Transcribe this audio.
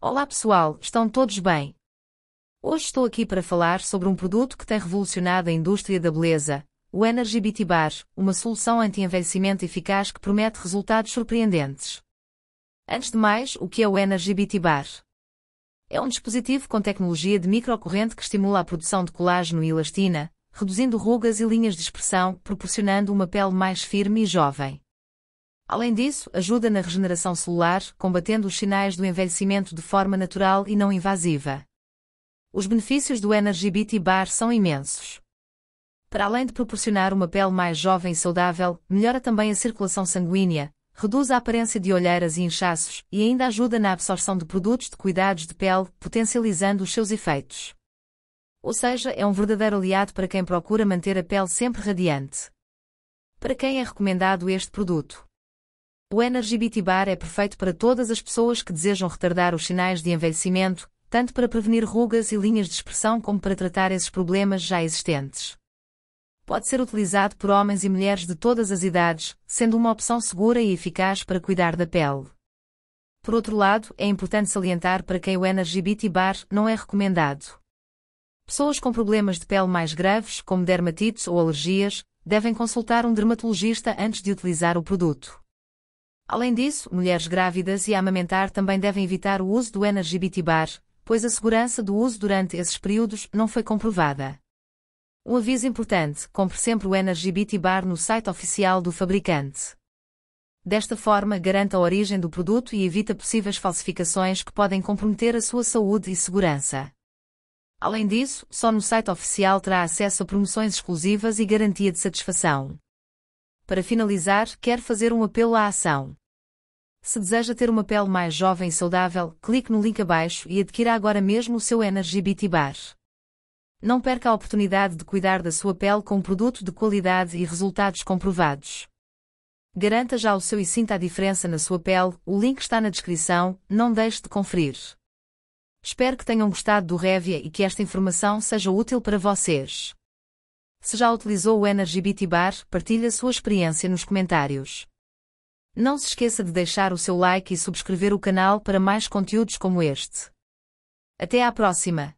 Olá pessoal, estão todos bem? Hoje estou aqui para falar sobre um produto que tem revolucionado a indústria da beleza, o Energy BT Bar, uma solução anti-envelhecimento eficaz que promete resultados surpreendentes. Antes de mais, o que é o Energy BT Bar? É um dispositivo com tecnologia de microcorrente que estimula a produção de colágeno e elastina, reduzindo rugas e linhas de expressão, proporcionando uma pele mais firme e jovem. Além disso, ajuda na regeneração celular, combatendo os sinais do envelhecimento de forma natural e não invasiva. Os benefícios do Energy Beauty Bar são imensos. Para além de proporcionar uma pele mais jovem e saudável, melhora também a circulação sanguínea, reduz a aparência de olheiras e inchaços e ainda ajuda na absorção de produtos de cuidados de pele, potencializando os seus efeitos. Ou seja, é um verdadeiro aliado para quem procura manter a pele sempre radiante. Para quem é recomendado este produto? O Energy Beauty Bar é perfeito para todas as pessoas que desejam retardar os sinais de envelhecimento, tanto para prevenir rugas e linhas de expressão como para tratar esses problemas já existentes. Pode ser utilizado por homens e mulheres de todas as idades, sendo uma opção segura e eficaz para cuidar da pele. Por outro lado, é importante salientar para quem o Energy Beauty Bar não é recomendado. Pessoas com problemas de pele mais graves, como dermatites ou alergias, devem consultar um dermatologista antes de utilizar o produto. Além disso, mulheres grávidas e a amamentar também devem evitar o uso do Energy BT Bar, pois a segurança do uso durante esses períodos não foi comprovada. Um aviso importante: compre sempre o Energy BT Bar no site oficial do fabricante. Desta forma, garanta a origem do produto e evita possíveis falsificações que podem comprometer a sua saúde e segurança. Além disso, só no site oficial terá acesso a promoções exclusivas e garantia de satisfação. Para finalizar, quero fazer um apelo à ação. Se deseja ter uma pele mais jovem e saudável, clique no link abaixo e adquira agora mesmo o seu Energy Beauty Bar. Não perca a oportunidade de cuidar da sua pele com um produto de qualidade e resultados comprovados. Garanta já o seu e sinta a diferença na sua pele, o link está na descrição, não deixe de conferir. Espero que tenham gostado do Revia e que esta informação seja útil para vocês. Se já utilizou o Energy Beauty Bar, partilhe a sua experiência nos comentários. Não se esqueça de deixar o seu like e subscrever o canal para mais conteúdos como este. Até à próxima!